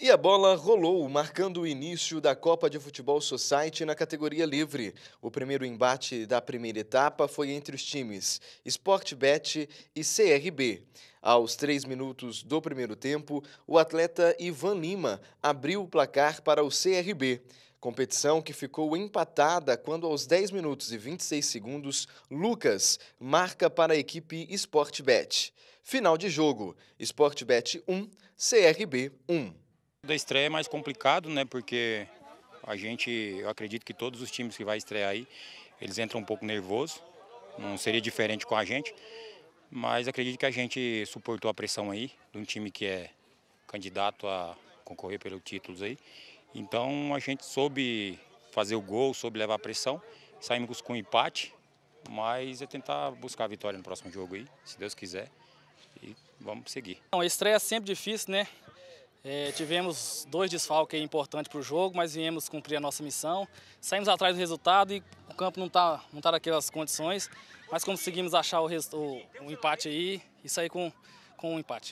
E a bola rolou, marcando o início da Copa de Futebol Society na categoria livre. O primeiro embate da primeira etapa foi entre os times Sportbet e CRB. Aos três minutos do primeiro tempo, o atleta Ivan Lima abriu o placar para o CRB. Competição que ficou empatada quando, aos 10 minutos e 26 segundos, Lucas marca para a equipe Sportbet. Final de jogo: Sportbet 1, CRB 1. Da estreia é mais complicado, né? Porque a gente, eu acredito que todos os times que vai estrear aí, eles entram um pouco nervosos. Não seria diferente com a gente, mas acredito que a gente suportou a pressão aí de um time que é candidato a concorrer pelos títulos aí. Então a gente soube fazer o gol, soube levar a pressão, saímos com um empate, mas é tentar buscar a vitória no próximo jogo aí, se Deus quiser. E vamos seguir. Bom, a estreia é sempre difícil, né? É, tivemos dois desfalques importantes para o jogo, mas viemos cumprir a nossa missão. Saímos atrás do resultado e o campo não está não tá naquelas condições, mas conseguimos achar o, o, o empate aí e sair com, com o um empate.